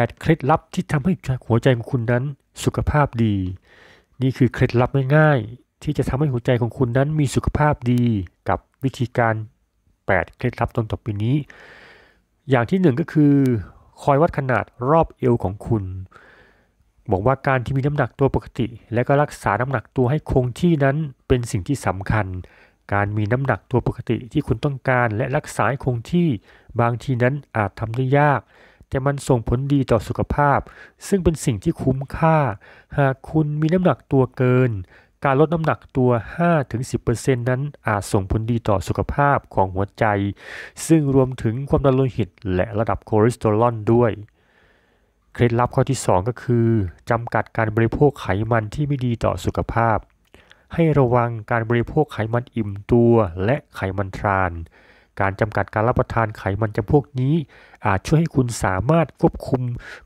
8 เคล็ดลับที่ทำให้หัวใจของคุณนั้นสุขภาพดี นี่คือเคล็ดลับง่ายๆที่จะทำให้หัวใจของคุณนั้นมีสุขภาพดี กับวิธีการ 8 เคล็ดลับตนต่อไปนี้ อย่างที่1ก็คือคอยวัดขนาดรอบเอวของคุณ บอกว่าการที่มีน้ำหนักตัวปกติ และก็รักษาน้ำหนักตัวให้คงที่นั้นเป็นสิ่งที่สำคัญ การมีน้ำหนักตัวปกติที่คุณต้องการ และรักษาคงที่บางทีนั้นอาจทำได้ยากแต่มันส่งผลดีต่อสุขภาพ ซึ่งเป็นสิ่งที่คุ้มค่า หากคุณมีน้ำหนักตัวเกิน การลดน้ำหนักตัว 5-10%นั้นอาจส่งผลดีต่อสุขภาพของหัวใจ ซึ่งรวมถึงความดันโลหิตและระดับคอเลสเตอรอลด้วย เคล็ดลับข้อที่ 2 ก็คือจำกัดการบริโภคไขมันที่ไม่ดีต่อสุขภาพ ให้ระวังการบริโภคไขมันอิ่มตัวและไขมันทรานการจำกัดการรับประทานไขมันจำพวกนี้อาจช่วยให้คุณสามารถควบคุม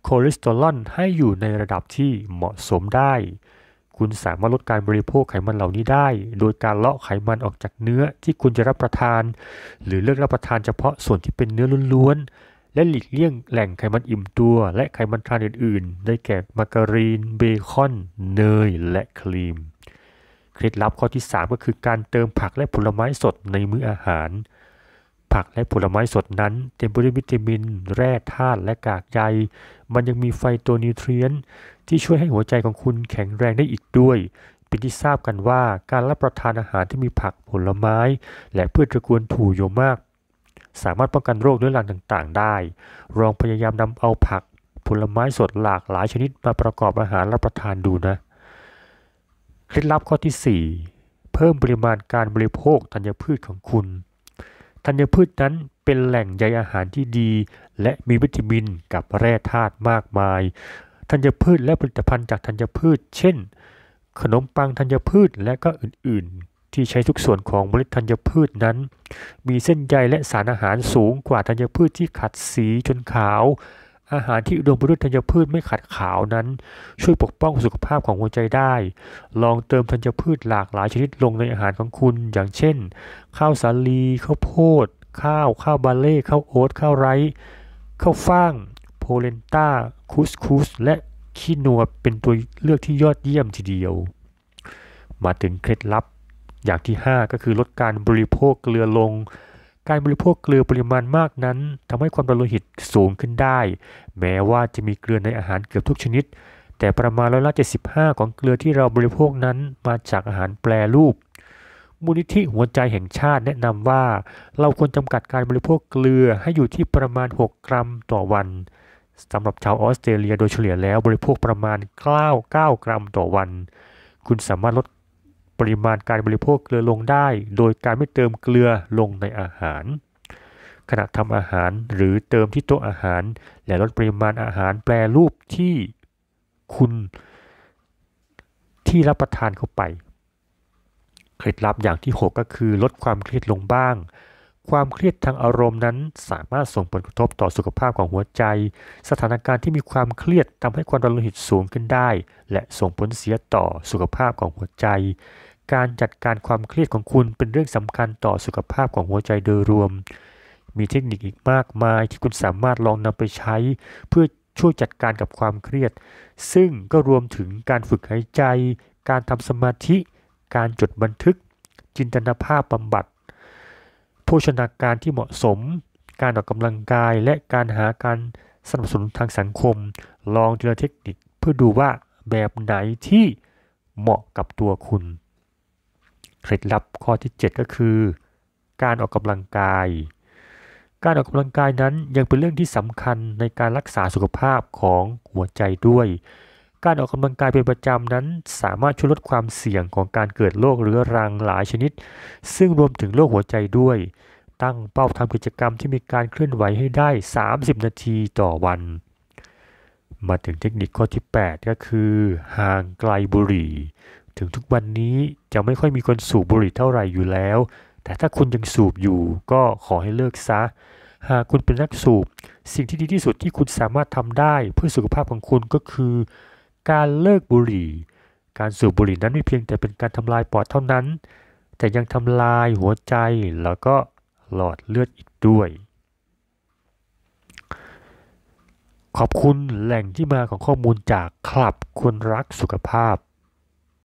คอเลสเตอรอลให้อยู่ในระดับที่เหมาะสมได้ คุณสามารถลดการบริโภคไขมันเหล่านี้ได้ โดยการเลาะไขมันออกจากเนื้อที่คุณจะรับประทาน หรือเลือกรับประทานเฉพาะส่วนที่เป็นเนื้อล้วนๆ และหลีกเลี่ยงแหล่งไขมันอิ่มตัว และไขมันทานอื่น ๆ ได้แก่มาการีน เบคอน เนย และครีม เคล็ดลับข้อที่ 3 ก็คือ การเติมผักและผลไม้สดในมื้ออาหารผักและผลไม้สดนั้น เต็มไปด้วยวิตามินแร่ธาตุและกากใยมันยังมีไฟตัวนิวเทรียนที่ช่วยให้หัวใจของคุณแข็งแรงได้อีกด้วย เป็นที่ทราบกันว่าการรับประทานอาหารที่มีผักผลไม้ และพืชตระกูลถูโยมาก สามารถป้องกันโรคเรื้อรังต่างๆ ได้ลองพยายามนำเอาผัก ผลไม้สดหลากหลายชนิดมาประกอบอาหารรับประทานดูนะเคล็ดลับข้อที่ 4 เพิ่มปริมาณการบริโภคธัญพืชของคุณธัญพืชนั้นเป็นแหล่งใยอาหารที่ดี และมีวิตามินกับแร่ธาตุมากมาย ธัญพืชและผลิตภัณฑ์จากธัญพืช เช่น ขนมปังธัญพืชและก็อื่นๆ ที่ใช้ทุกส่วนของเมล็ดธัญพืชนั้น มีเส้นใยและสารอาหารสูงกว่าธัญพืชที่ขัดสีจนขาวอาหารที่อุดมไปด้วยธัญพืชไม่ขัดขาวนั้น ช่วยปกป้องสุขภาพของหัวใจได้ ลองเติมธัญพืชหลากหลายชนิดลงในอาหารของคุณ อย่างเช่น ข้าวสาลี ข้าวโพด ข้าวข้าวบาเล่ข้าวโอ๊ตข้าวไร้ข้าวฟ่างโพเลนต้าคุสคุสและขี้นัวเป็นตัวเลือกที่ยอดเยี่ยมทีเดียว มาถึงเคล็ดลับอย่างที่ 5 ก็คือลดการบริโภคเกลือลงการบริโภคเกลือปริมาณมากนั้น ทำให้ความดันโลหิตสูงขึ้นได้ แม้ว่าจะมีเกลือในอาหารเกือบทุกชนิด แต่ประมาณร้อยละ75 ของเกลือที่เราบริโภคนั้นมาจากอาหารแปรรูป มูลนิธิหัวใจแห่งชาติแนะนำว่า เราควรจำกัดการบริโภคเกลือให้อยู่ที่ประมาณ 6 กรัม ต่อวันสำหรับชาวออสเตรเลียโดยเฉลี่ยแล้วบริโภคประมาณ 9 9กรัมต่อวัน คุณสามารถลดปริมาณการบริโภคเกลือลงได้ โดยการไม่เติมเกลือลงในอาหาร ขณะทำอาหารหรือเติมที่โต๊ะอาหาร และลดปริมาณอาหารแปรรูปที่คุณ ที่รับประทานเข้าไปเคล็ดลับอย่างที่ 6 ก็คือ ลดความเครียดลงบ้าง ความเครียดทางอารมณ์นั้น สามารถส่งผลกระทบต่อสุขภาพของหัวใจ สถานการณ์ที่มีความเครียดทำให้ความดันโลหิตสูงขึ้นได้ และส่งผลเสียต่อสุขภาพของหัวใจการจัดการความเครียดของคุณเป็นเรื่องสำคัญต่อสุขภาพของหัวใจโดยรวม มีเทคนิคอีกมากมายที่คุณสามารถลองนำไปใช้เพื่อช่วยจัดการกับความเครียด ซึ่งก็รวมถึงการฝึกหายใจ การทำสมาธิ การจดบันทึกจินตนาภาพบำบัด โภชนาการที่เหมาะสม การออกกำลังกายและการหาการสนับสนุนทางสังคม ลองเจอเทคนิคเพื่อดูว่าแบบไหนที่เหมาะกับตัวคุณเคล็ดลับข้อที่ 7 ก็คือ การออกกำลังกาย การออกกำลังกายนั้นยังเป็นเรื่องที่สำคัญในการรักษาสุขภาพของหัวใจด้วย การออกกำลังกายเป็นประจำนั้นสามารถช่วยลดความเสี่ยงของการเกิดโรคเรื้อรังหลายชนิด ซึ่งรวมถึงโรคหัวใจด้วย ตั้งเป้าทำกิจกรรมที่มีการเคลื่อนไหวให้ได้ 30 นาทีต่อวัน มาถึงเทคนิคข้อที่ 8 ก็คือห่างไกลบุหรี่ถึงทุกวันนี้จะไม่ค่อยมีคนสูบบุหรี่เท่าไหร่อยู่แล้ว แต่ถ้าคุณยังสูบอยู่ ก็ขอให้เลิกซะ หากคุณเป็นนักสูบ สิ่งที่ดีที่สุดที่คุณสามารถทำได้เพื่อสุขภาพของคุณก็คือ การเลิกบุหรี่ การสูบบุหรี่นั้นไม่เพียง แต่เป็นการทำลายปอดเท่านั้น แต่ยังทำลายหัวใจแล้วก็หลอดเลือดอีกด้วย ขอบคุณแหล่งที่มาของข้อมูลจากคลับคนรักสุขภาพ